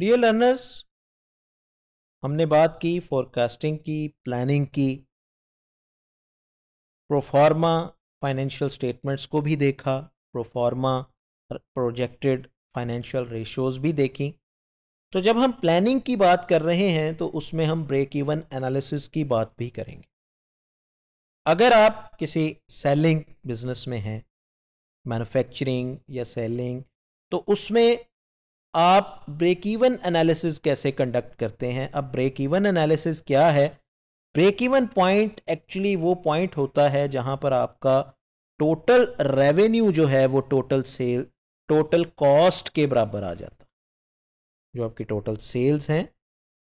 Dear learners हमने बात की फोरकास्टिंग की प्लानिंग की प्रोफार्मा फाइनेंशियल स्टेटमेंट्स को भी देखा प्रोफार्मा प्रोजेक्टेड फाइनेंशियल रेशोज़ भी देखी तो जब हम प्लानिंग की बात कर रहे हैं तो उसमें हम ब्रेक इवन एनालिसिस की बात भी करेंगे अगर आप किसी सेलिंग बिजनेस में हैं मैन्युफैक्चरिंग या सेलिंग तो उसमें आप ब्रेक इवन एनालिसिस कैसे कंडक्ट करते हैं अब ब्रेक इवन एनालिसिस क्या है ब्रेक इवन पॉइंट एक्चुअली वो पॉइंट होता है जहां पर आपका टोटल रेवेन्यू जो है वो टोटल सेल टोटल कॉस्ट के बराबर आ जाता जो आपकी टोटल सेल्स हैं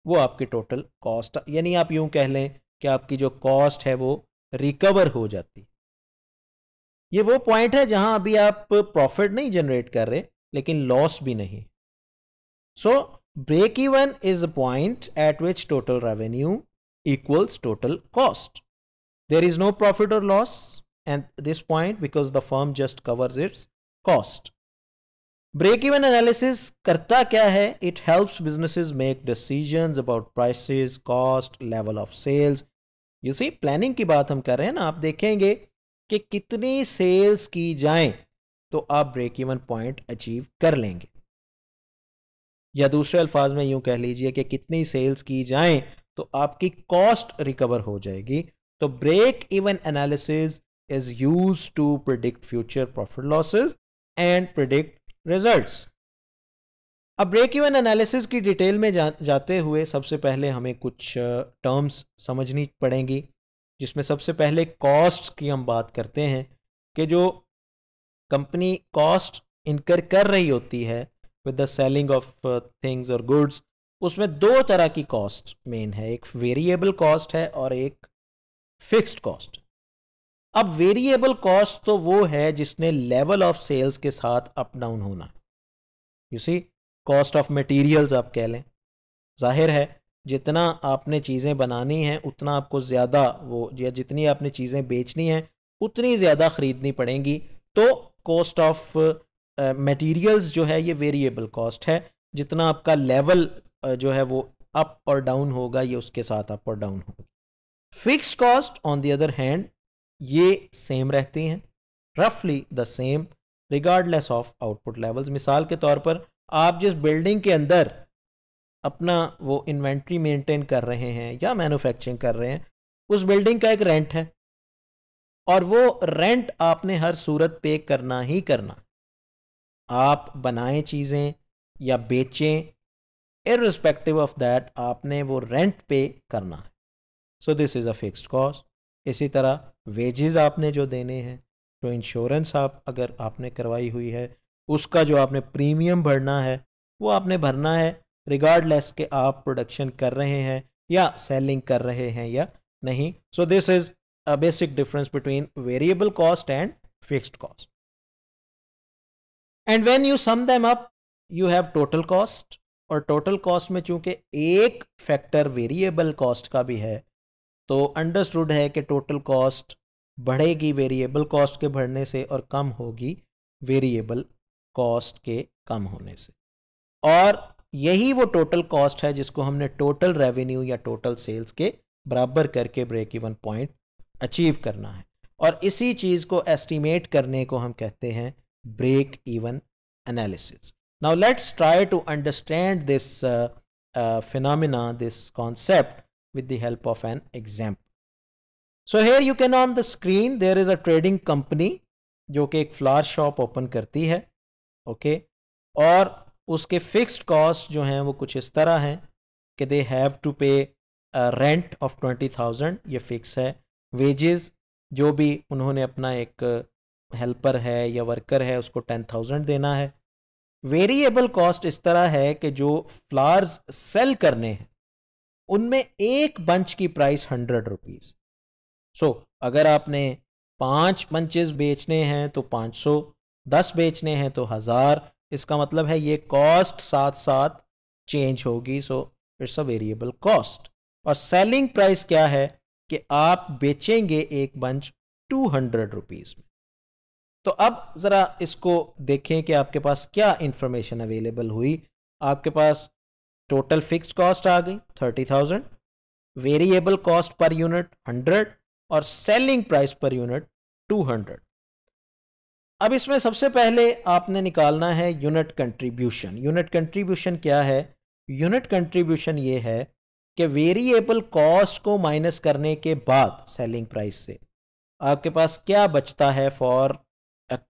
वो आपकी टोटल कॉस्ट यानी आप यूं कह लें कि आपकी जो कॉस्ट है वो रिकवर हो जाती ये वो पॉइंट है जहां अभी आप प्रॉफिट नहीं जनरेट कर रहे लेकिन लॉस भी नहीं So break even is a point at which total revenue equals total cost. There is no profit or loss at this point because the firm just covers its cost. Break even analysis karta kya hai It helps businesses make decisions about prices, cost, level of sales. You see, planning ki baat hum kar rahe hain na aap dekhenge ki kitni sales ki jaye to aap break even point achieve kar lenge या दूसरे अल्फाज में यूं कह लीजिए कि कितनी sales की जाएं तो आपकी कॉस्ट रिकवर हो जाएगी तो break even analysis is use to predict future profit losses and predict results अब ब्रेक इवन एनालिसिस की डिटेल में जा, जाते हुए सबसे पहले हमें कुछ टर्म्स समझनी पड़ेंगी जिसमें सबसे पहले कॉस्ट की हम बात करते हैं कि जो कंपनी कॉस्ट इनकर कर रही होती है with the selling of things और गुड्स उसमें दो तरह की कॉस्ट मेन है एक वेरिएबल कॉस्ट है और एक फिक्स्ड कॉस्ट अब वेरिएबल कॉस्ट तो वो है जिसने लेवल ऑफ सेल्स के साथ अप डाउन होना you see cost of materials आप कह लें जाहिर है जितना आपने चीज़ें बनानी हैं उतना आपको ज़्यादा वो या जितनी आपने चीज़ें बेचनी हैं उतनी ज़्यादा ख़रीदनी पड़ेंगी तो कॉस्ट ऑफ मटेरियल्स जो है ये वेरिएबल कॉस्ट है जितना आपका लेवल जो है वो अप और डाउन होगा ये उसके साथ अप और डाउन होगी fix cost on the other hand ये सेम रहती हैं रफली the same regardless of output levels मिसाल के तौर पर आप जिस बिल्डिंग के अंदर अपना वो इन्वेंट्री मेंटेन कर रहे हैं या मैन्युफैक्चरिंग कर रहे हैं उस बिल्डिंग का एक रेंट है और वो रेंट आपने हर सूरत पे करना ही करना आप बनाएं चीज़ें या बेचें इरिस्पेक्टिव ऑफ दैट आपने वो रेंट पे करना है so this is a fixed cost इसी तरह वेजेस आपने जो देने हैं जो इंश्योरेंस आप अगर आपने करवाई हुई है उसका जो आपने प्रीमियम भरना है वो आपने भरना है रिगार्डलेस के आप प्रोडक्शन कर रहे हैं या सेलिंग कर रहे हैं या नहीं so this is a basic difference between variable cost and fixed cost and when you sum them up you have total cost और टोटल कॉस्ट में चूंकि एक फैक्टर वेरिएबल कॉस्ट का भी है तो अंडरस्टूड है कि टोटल कॉस्ट बढ़ेगी वेरिएबल कॉस्ट के बढ़ने से और कम होगी वेरिएबल कॉस्ट के कम होने से और यही वो टोटल कॉस्ट है जिसको हमने टोटल रेवेन्यू या टोटल सेल्स के बराबर करके ब्रेक इवन पॉइंट अचीव करना है और इसी चीज़ को एस्टिमेट करने को हम कहते हैं break even analysis. Now let's try to understand this uh, uh, phenomena, this concept with the help of an example. So here you can on the screen there is a trading company jo ke ek flower shop open karti hai okay aur uske fixed cost jo hain wo kuch is tarah hain ke they have to pay a rent of 20000 ye fix hai wages jo bhi unhone apna ek uh, helper है या worker है उसको ten thousand देना है variable cost इस तरह है कि जो फ्लावर्स सेल करने हैं उनमें एक बंच की प्राइस हंड्रेड रुपीज़ सो अगर आपने पांच बंचेस बेचने हैं तो पांच सौ दस बेचने हैं तो हज़ार इसका मतलब है ये कॉस्ट साथ साथ चेंज होगी so it's a variable cost और सेलिंग प्राइस क्या है कि आप बेचेंगे एक बंच टू हंड्रेड रुपीज़ में तो अब ज़रा इसको देखें कि आपके पास क्या इंफॉर्मेशन अवेलेबल हुई आपके पास टोटल फिक्स कॉस्ट आ गई thirty thousand variable cost per unit hundred और selling price per unit two hundred अब इसमें सबसे पहले आपने निकालना है यूनिट कंट्रीब्यूशन यूनिट कंट्रीब्यूशन क्या है यूनिट कंट्रीब्यूशन ये है कि वेरिएबल कॉस्ट को माइनस करने के बाद सेलिंग प्राइस से आपके पास क्या बचता है for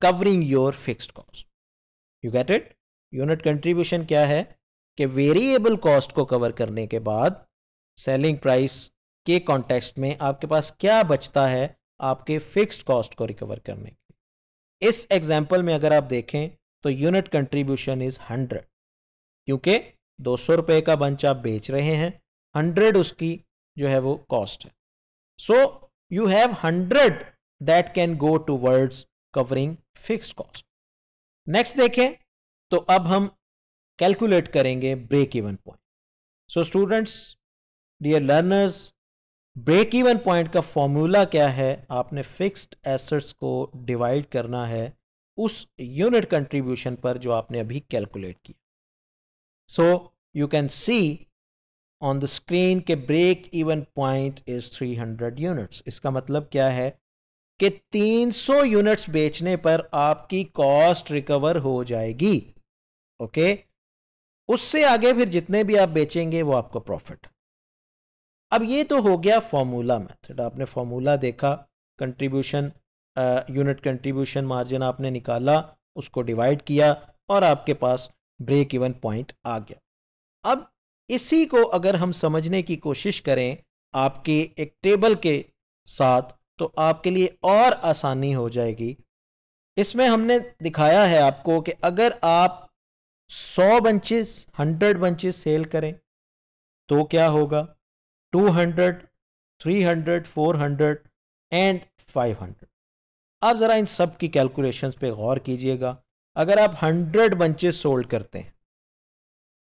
covering your fixed cost you get it unit contribution क्या है कि वेरिएबल कॉस्ट को कवर करने के बाद सेलिंग प्राइस के कॉन्टेक्स्ट में आपके पास क्या बचता है आपके फिक्स्ड कॉस्ट को रिकवर करने के इस एग्जाम्पल में अगर आप देखें तो यूनिट कंट्रीब्यूशन इज हंड्रेड क्योंकि दो सौ रुपए का बंच आप बेच रहे हैं हंड्रेड उसकी जो है वो कॉस्ट है so you have hundred that can go towards covering fixed cost next देखें तो अब हम कैलकुलेट करेंगे break even point so students dear learners break even point का फॉर्मूला क्या है आपने फिक्स्ड एसेट्स को डिवाइड करना है उस यूनिट कंट्रीब्यूशन पर जो आपने अभी कैलकुलेट किया so you can see on the screen के break even point is 300 units इसका मतलब क्या है कि 300 यूनिट्स बेचने पर आपकी कॉस्ट रिकवर हो जाएगी ओके उससे आगे फिर जितने भी आप बेचेंगे वो आपको प्रॉफिट अब ये तो हो गया फॉर्मूला मेथड आपने फॉर्मूला देखा कंट्रीब्यूशन यूनिट कंट्रीब्यूशन मार्जिन आपने निकाला उसको डिवाइड किया और आपके पास ब्रेक इवन पॉइंट आ गया अब इसी को अगर हम समझने की कोशिश करें आपके एक टेबल के साथ तो आपके लिए और आसानी हो जाएगी इसमें हमने दिखाया है आपको कि अगर आप 100 बंचेस 100 बंचेस सेल करें तो क्या होगा 200, 300, 400 एंड 500 आप ज़रा इन सब की कैलकुलेशंस पे गौर कीजिएगा अगर आप 100 बंचेस सोल्ड करते हैं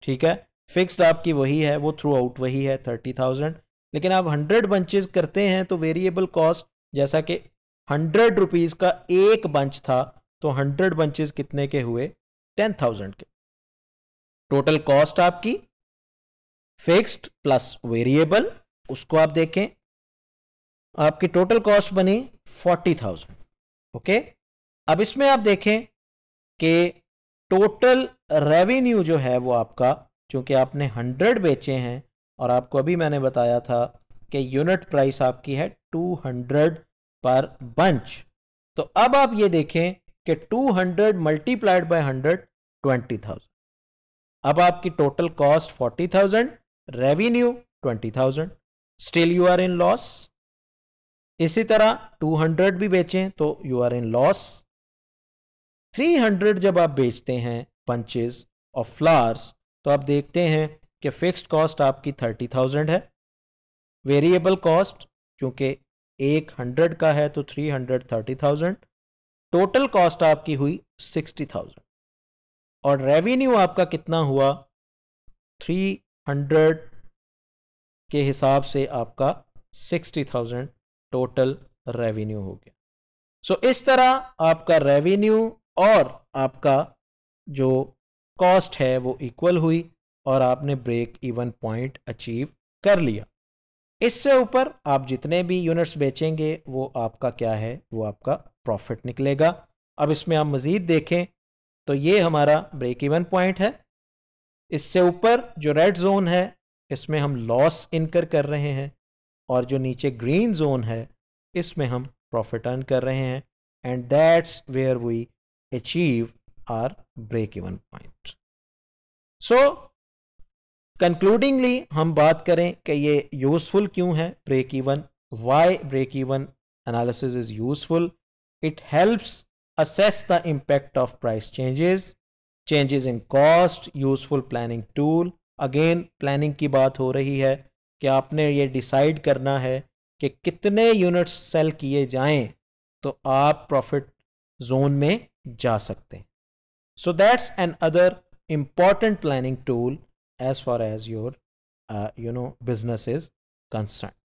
ठीक है फिक्स्ड आपकी वही है वो थ्रू आउट वही है 30,000 लेकिन आप 100 बंचेस करते हैं तो वेरिएबल कॉस्ट जैसा कि हंड्रेड रुपीज़ का एक बंच था तो हंड्रेड बंचेस कितने के हुए टेन थाउजेंड के टोटल कॉस्ट आपकी फिक्स्ड प्लस वेरिएबल उसको आप देखें आपकी टोटल कॉस्ट बनी फोर्टी थाउजेंड ओके अब इसमें आप देखें कि टोटल रेवेन्यू जो है वो आपका क्योंकि आपने हंड्रेड बेचे हैं और आपको अभी मैंने बताया था कि यूनिट प्राइस आपकी है 200 पर बंच तो अब आप ये देखें कि 200 hundred multiplied by hundred twenty thousand अब आपकी total cost forty thousand revenue twenty thousand still you are in loss इसी तरह 200 भी बेचें तो यू आर इन लॉस 300 जब आप बेचते हैं पंचेज और फ्लावर्स तो आप देखते हैं कि फिक्स्ड कॉस्ट आपकी 30,000 है वेरिएबल कॉस्ट क्योंकि एक हंड्रेड का है तो three hundred thirty thousand total cost आपकी हुई सिक्सटी थाउजेंड और रेवेन्यू आपका कितना हुआ थ्री हंड्रेड के हिसाब से आपका सिक्सटी थाउजेंड टोटल रेवेन्यू हो गया सो so, इस तरह आपका रेवेन्यू और आपका जो कॉस्ट है वो इक्वल हुई और आपने ब्रेक इवन पॉइंट अचीव कर लिया इससे ऊपर आप जितने भी यूनिट्स बेचेंगे वो आपका क्या है वो आपका प्रॉफिट निकलेगा अब इसमें आप मज़ीद देखें तो ये हमारा ब्रेक इवन पॉइंट है इससे ऊपर जो रेड जोन है इसमें हम लॉस इनकर कर रहे हैं और जो नीचे ग्रीन जोन है इसमें हम प्रॉफिट अर्न कर रहे हैं and that's where we achieve our break even point so concludingly हम बात करें कि ये यूज़फुल क्यों है break even why break even analysis is useful it helps assess the impact of price changes changes in cost useful planning tool again planning की बात हो रही है कि आपने ये डिसाइड करना है कि कितने यूनिट्स सेल किए जाएं तो आप प्रॉफिट जोन में जा सकते हैं so that's another important planning tool as far as your uh, you know business is concerned